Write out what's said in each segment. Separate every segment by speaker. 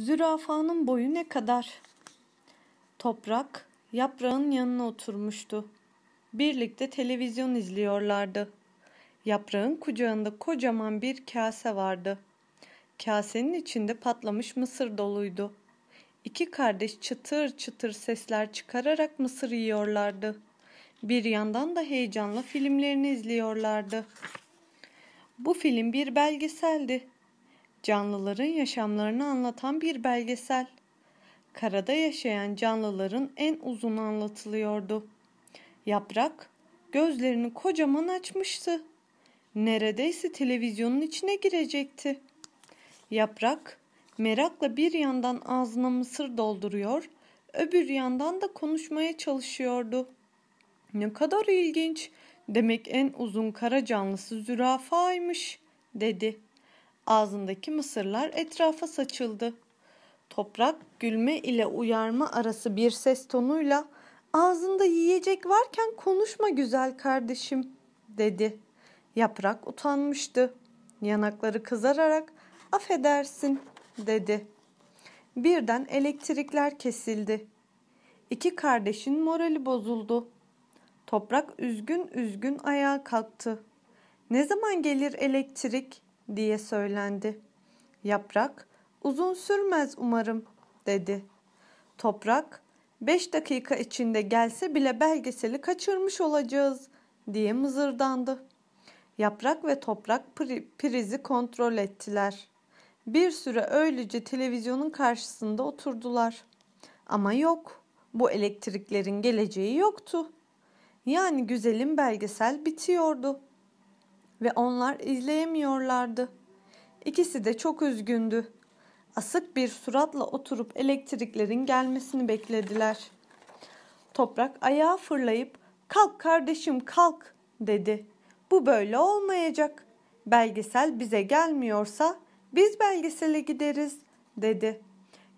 Speaker 1: Zürafanın boyu ne kadar? Toprak yaprağın yanına oturmuştu. Birlikte televizyon izliyorlardı. Yaprağın kucağında kocaman bir kase vardı. Kasenin içinde patlamış mısır doluydu. İki kardeş çıtır çıtır sesler çıkararak mısır yiyorlardı. Bir yandan da heyecanla filmlerini izliyorlardı. Bu film bir belgeseldi canlıların yaşamlarını anlatan bir belgesel. Karada yaşayan canlıların en uzun anlatılıyordu. Yaprak gözlerini kocaman açmıştı. Neredeyse televizyonun içine girecekti. Yaprak merakla bir yandan ağzına mısır dolduruyor, öbür yandan da konuşmaya çalışıyordu. Ne kadar ilginç. Demek en uzun kara canlısı zürafaymış, dedi.'' Ağzındaki mısırlar etrafa saçıldı. Toprak gülme ile uyarma arası bir ses tonuyla ağzında yiyecek varken konuşma güzel kardeşim dedi. Yaprak utanmıştı. Yanakları kızararak affedersin dedi. Birden elektrikler kesildi. İki kardeşin morali bozuldu. Toprak üzgün üzgün ayağa kalktı. Ne zaman gelir elektrik? diye söylendi. Yaprak, uzun sürmez umarım dedi. Toprak, beş dakika içinde gelse bile belgeseli kaçırmış olacağız diye mızırdandı. Yaprak ve toprak pri prizi kontrol ettiler. Bir süre öylece televizyonun karşısında oturdular. Ama yok, bu elektriklerin geleceği yoktu. Yani güzelim belgesel bitiyordu ve onlar izleyemiyorlardı. İkisi de çok üzgündü. Asık bir suratla oturup elektriklerin gelmesini beklediler. Toprak ayağa fırlayıp "Kalk kardeşim, kalk." dedi. "Bu böyle olmayacak. Belgesel bize gelmiyorsa biz belgesele gideriz." dedi.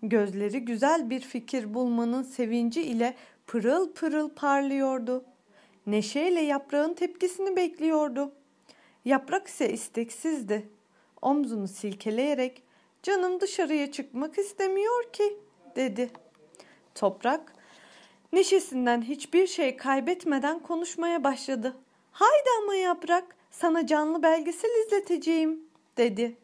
Speaker 1: Gözleri güzel bir fikir bulmanın sevinci ile pırıl pırıl parlıyordu. Neşeyle yaprağın tepkisini bekliyordu. Yaprak ise isteksizdi. Omzunu silkeleyerek canım dışarıya çıkmak istemiyor ki dedi. Toprak neşesinden hiçbir şey kaybetmeden konuşmaya başladı. Haydi ama yaprak sana canlı belgesel izleteceğim dedi.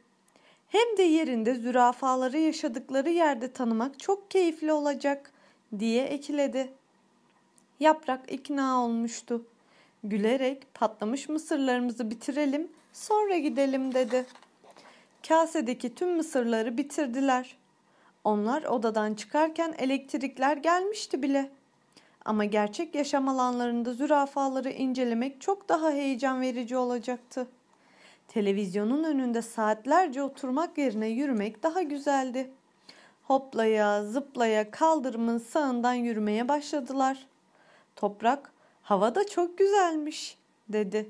Speaker 1: Hem de yerinde zürafaları yaşadıkları yerde tanımak çok keyifli olacak diye ekledi. Yaprak ikna olmuştu. Gülerek patlamış mısırlarımızı bitirelim, sonra gidelim dedi. Kasedeki tüm mısırları bitirdiler. Onlar odadan çıkarken elektrikler gelmişti bile. Ama gerçek yaşam alanlarında zürafaları incelemek çok daha heyecan verici olacaktı. Televizyonun önünde saatlerce oturmak yerine yürümek daha güzeldi. Hoplaya, zıplaya kaldırımın sağından yürümeye başladılar. Toprak Hava da çok güzelmiş, dedi.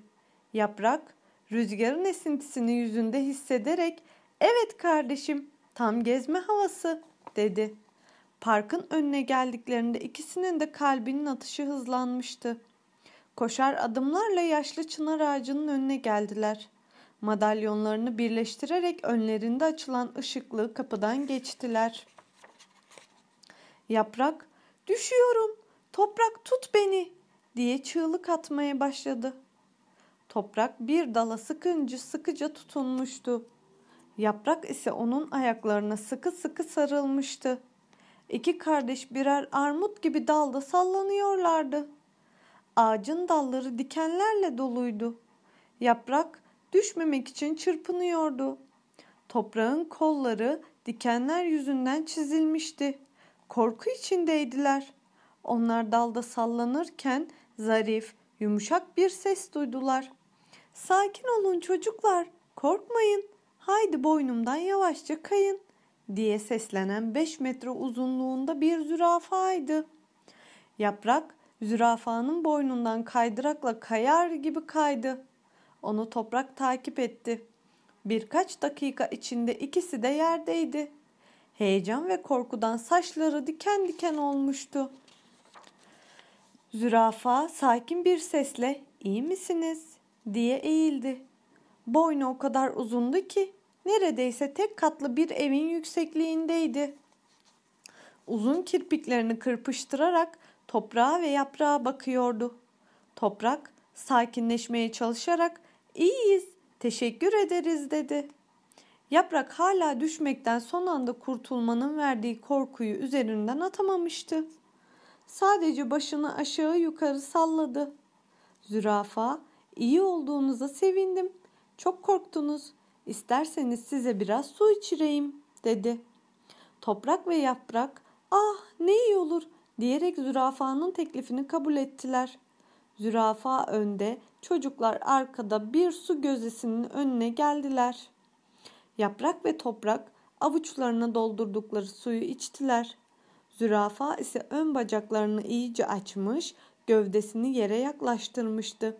Speaker 1: Yaprak, rüzgarın esintisini yüzünde hissederek, evet kardeşim, tam gezme havası, dedi. Parkın önüne geldiklerinde ikisinin de kalbinin atışı hızlanmıştı. Koşar adımlarla yaşlı çınar ağacının önüne geldiler. Madalyonlarını birleştirerek önlerinde açılan ışıklı kapıdan geçtiler. Yaprak, düşüyorum, toprak tut beni diye çığlık atmaya başladı. Toprak bir dala sıkıncı sıkıca tutunmuştu. Yaprak ise onun ayaklarına sıkı sıkı sarılmıştı. İki kardeş birer armut gibi dalda sallanıyorlardı. Ağacın dalları dikenlerle doluydu. Yaprak düşmemek için çırpınıyordu. Toprağın kolları dikenler yüzünden çizilmişti. Korku içindeydiler. Onlar dalda sallanırken zarif, yumuşak bir ses duydular. Sakin olun çocuklar, korkmayın. Haydi boynumdan yavaşça kayın diye seslenen 5 metre uzunluğunda bir zürafaydı. Yaprak zürafanın boynundan kaydırakla kayar gibi kaydı. Onu toprak takip etti. Birkaç dakika içinde ikisi de yerdeydi. Heyecan ve korkudan saçları diken diken olmuştu. Zürafa sakin bir sesle "İyi misiniz?" diye eğildi. Boynu o kadar uzundu ki neredeyse tek katlı bir evin yüksekliğindeydi. Uzun kirpiklerini kırpıştırarak toprağa ve yaprağa bakıyordu. Toprak sakinleşmeye çalışarak "İyiyiz, teşekkür ederiz." dedi. Yaprak hala düşmekten son anda kurtulmanın verdiği korkuyu üzerinden atamamıştı. Sadece başını aşağı yukarı salladı. Zürafa, iyi olduğunuza sevindim. Çok korktunuz. İsterseniz size biraz su içireyim, dedi. Toprak ve yaprak, ah ne iyi olur diyerek zürafanın teklifini kabul ettiler. Zürafa önde, çocuklar arkada bir su gözesinin önüne geldiler. Yaprak ve toprak avuçlarına doldurdukları suyu içtiler. Zürafa ise ön bacaklarını iyice açmış, gövdesini yere yaklaştırmıştı.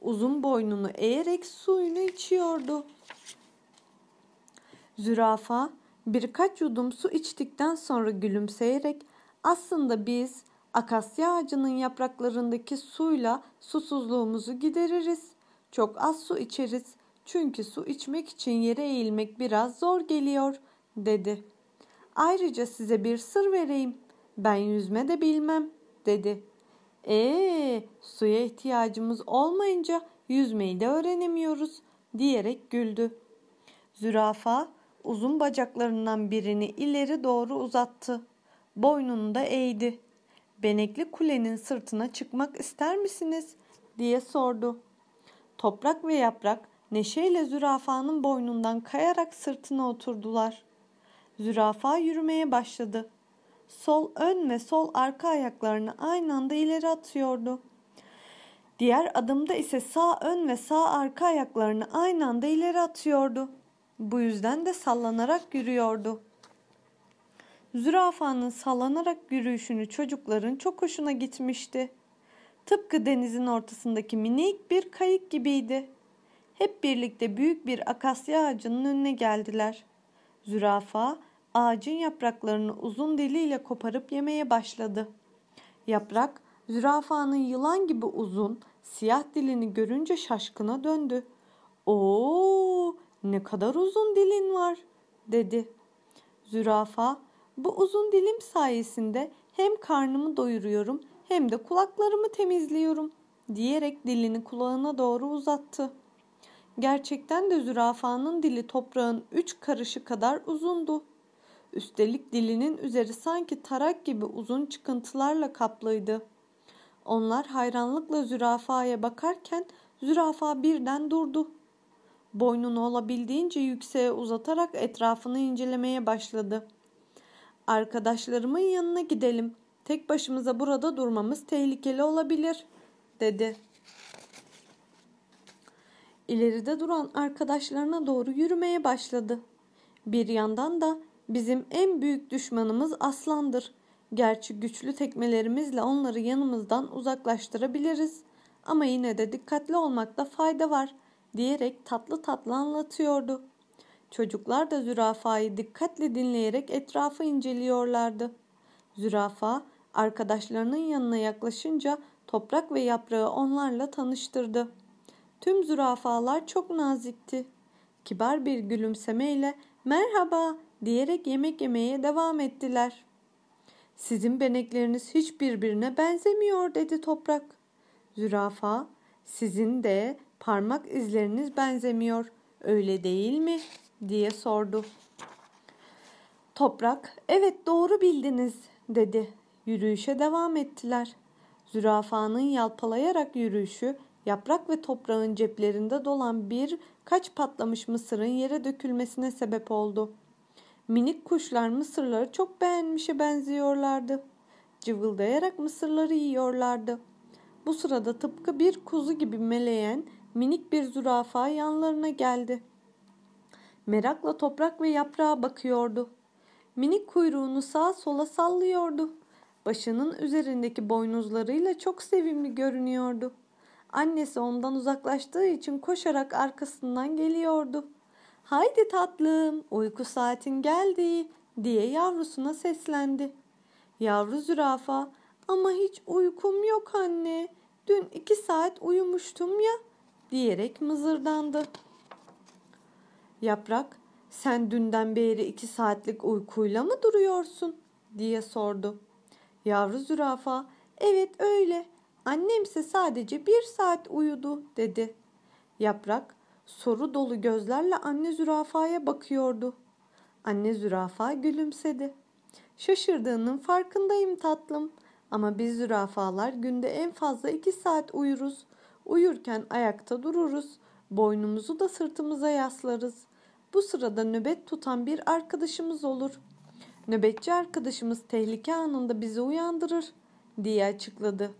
Speaker 1: Uzun boynunu eğerek suyunu içiyordu. Zürafa birkaç yudum su içtikten sonra gülümseyerek aslında biz akasya ağacının yapraklarındaki suyla susuzluğumuzu gideririz. Çok az su içeriz çünkü su içmek için yere eğilmek biraz zor geliyor dedi.'' Ayrıca size bir sır vereyim. Ben yüzme de bilmem dedi. Ee, suya ihtiyacımız olmayınca yüzmeyi de öğrenemiyoruz diyerek güldü. Zürafa uzun bacaklarından birini ileri doğru uzattı. Boynunu da eğdi. Benekli kulenin sırtına çıkmak ister misiniz diye sordu. Toprak ve yaprak neşeyle zürafanın boynundan kayarak sırtına oturdular. Zürafa yürümeye başladı. Sol ön ve sol arka ayaklarını aynı anda ileri atıyordu. Diğer adımda ise sağ ön ve sağ arka ayaklarını aynı anda ileri atıyordu. Bu yüzden de sallanarak yürüyordu. Zürafanın sallanarak yürüyüşünü çocukların çok hoşuna gitmişti. Tıpkı denizin ortasındaki minik bir kayık gibiydi. Hep birlikte büyük bir akasya ağacının önüne geldiler.'' Zürafa ağacın yapraklarını uzun diliyle koparıp yemeye başladı. Yaprak zürafanın yılan gibi uzun siyah dilini görünce şaşkına döndü. "Oo, ne kadar uzun dilin var." dedi. Zürafa, "Bu uzun dilim sayesinde hem karnımı doyuruyorum hem de kulaklarımı temizliyorum." diyerek dilini kulağına doğru uzattı. Gerçekten de zürafanın dili toprağın üç karışı kadar uzundu. Üstelik dilinin üzeri sanki tarak gibi uzun çıkıntılarla kaplıydı. Onlar hayranlıkla zürafaya bakarken zürafa birden durdu. Boynunu olabildiğince yükseğe uzatarak etrafını incelemeye başladı. Arkadaşlarımın yanına gidelim. Tek başımıza burada durmamız tehlikeli olabilir, dedi ileride duran arkadaşlarına doğru yürümeye başladı. Bir yandan da bizim en büyük düşmanımız aslandır. Gerçi güçlü tekmelerimizle onları yanımızdan uzaklaştırabiliriz ama yine de dikkatli olmakta fayda var diyerek tatlı tatlı anlatıyordu. Çocuklar da zürafayı dikkatle dinleyerek etrafı inceliyorlardı. Zürafa arkadaşlarının yanına yaklaşınca toprak ve yaprağı onlarla tanıştırdı. Tüm zürafalar çok nazikti. Kibar bir gülümsemeyle merhaba diyerek yemek yemeye devam ettiler. Sizin benekleriniz hiç birbirine benzemiyor dedi toprak. Zürafa sizin de parmak izleriniz benzemiyor öyle değil mi diye sordu. Toprak evet doğru bildiniz dedi. Yürüyüşe devam ettiler. Zürafanın yalpalayarak yürüyüşü yaprak ve toprağın ceplerinde dolan bir kaç patlamış mısırın yere dökülmesine sebep oldu. Minik kuşlar mısırları çok beğenmişe benziyorlardı. Cıvıldayarak mısırları yiyorlardı. Bu sırada tıpkı bir kuzu gibi meleyen minik bir zürafa yanlarına geldi. Merakla toprak ve yaprağa bakıyordu. Minik kuyruğunu sağa sola sallıyordu. Başının üzerindeki boynuzlarıyla çok sevimli görünüyordu.'' Annesi ondan uzaklaştığı için koşarak arkasından geliyordu. Haydi tatlım uyku saatin geldi diye yavrusuna seslendi. Yavru zürafa ama hiç uykum yok anne dün iki saat uyumuştum ya diyerek mızırdandı. Yaprak sen dünden beri iki saatlik uykuyla mı duruyorsun diye sordu. Yavru zürafa evet öyle Annemse sadece bir saat uyudu dedi. Yaprak soru dolu gözlerle anne zürafaya bakıyordu. Anne zürafa gülümsedi. Şaşırdığının farkındayım tatlım. Ama biz zürafalar günde en fazla iki saat uyuruz. Uyurken ayakta dururuz. Boynumuzu da sırtımıza yaslarız. Bu sırada nöbet tutan bir arkadaşımız olur. Nöbetçi arkadaşımız tehlike anında bizi uyandırır diye açıkladı.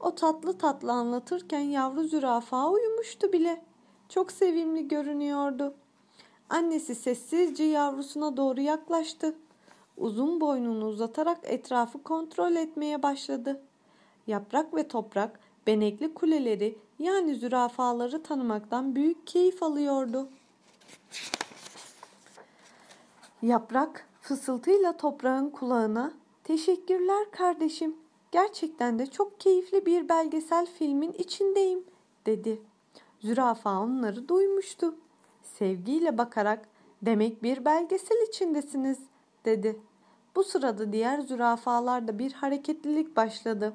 Speaker 1: O tatlı tatlı anlatırken yavru zürafa uyumuştu bile. Çok sevimli görünüyordu. Annesi sessizce yavrusuna doğru yaklaştı. Uzun boynunu uzatarak etrafı kontrol etmeye başladı. Yaprak ve toprak benekli kuleleri yani zürafaları tanımaktan büyük keyif alıyordu. Yaprak fısıltıyla toprağın kulağına "Teşekkürler kardeşim. Gerçekten de çok keyifli bir belgesel filmin içindeyim dedi. Zürafa onları duymuştu. Sevgiyle bakarak demek bir belgesel içindesiniz dedi. Bu sırada diğer zürafalarda bir hareketlilik başladı.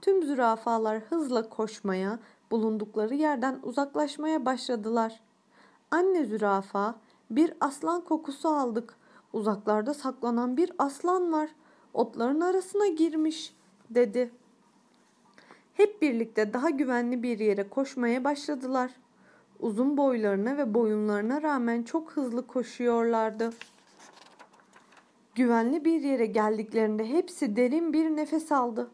Speaker 1: Tüm zürafalar hızla koşmaya, bulundukları yerden uzaklaşmaya başladılar. Anne zürafa, bir aslan kokusu aldık. Uzaklarda saklanan bir aslan var. Otların arasına girmiş dedi. Hep birlikte daha güvenli bir yere koşmaya başladılar. Uzun boylarına ve boyunlarına rağmen çok hızlı koşuyorlardı. Güvenli bir yere geldiklerinde hepsi derin bir nefes aldı.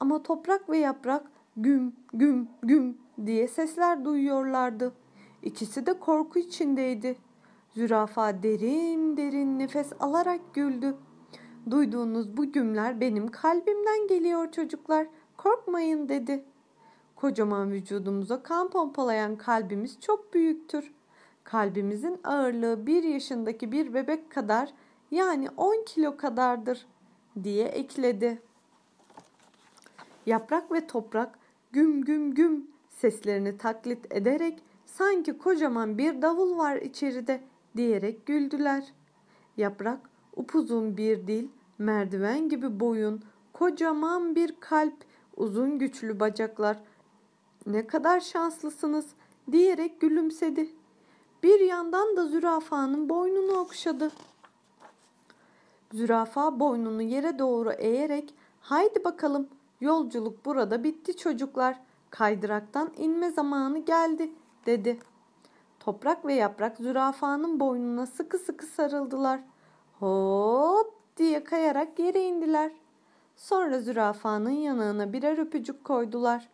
Speaker 1: Ama toprak ve yaprak güm güm güm diye sesler duyuyorlardı. İkisi de korku içindeydi. Zürafa derin derin nefes alarak güldü. Duyduğunuz bu gümler benim kalbimden geliyor çocuklar. Korkmayın dedi. Kocaman vücudumuza kan pompalayan kalbimiz çok büyüktür. Kalbimizin ağırlığı bir yaşındaki bir bebek kadar yani 10 kilo kadardır diye ekledi. Yaprak ve toprak güm güm güm seslerini taklit ederek sanki kocaman bir davul var içeride diyerek güldüler. Yaprak upuzun bir dil, merdiven gibi boyun, kocaman bir kalp, uzun güçlü bacaklar. Ne kadar şanslısınız diyerek gülümsedi. Bir yandan da zürafanın boynunu okşadı. Zürafa boynunu yere doğru eğerek haydi bakalım yolculuk burada bitti çocuklar kaydıraktan inme zamanı geldi dedi. Toprak ve yaprak zürafanın boynuna sıkı sıkı sarıldılar.'' hop diye kayarak yere indiler. Sonra zürafanın yanağına birer öpücük koydular.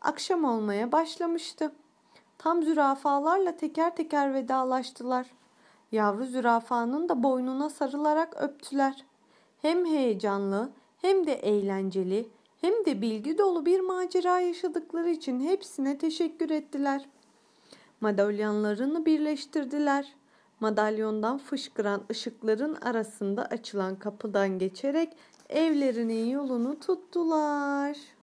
Speaker 1: Akşam olmaya başlamıştı. Tam zürafalarla teker teker vedalaştılar. Yavru zürafanın da boynuna sarılarak öptüler. Hem heyecanlı hem de eğlenceli hem de bilgi dolu bir macera yaşadıkları için hepsine teşekkür ettiler. Madalyanlarını birleştirdiler. Madalyondan fışkıran ışıkların arasında açılan kapıdan geçerek evlerinin yolunu tuttular.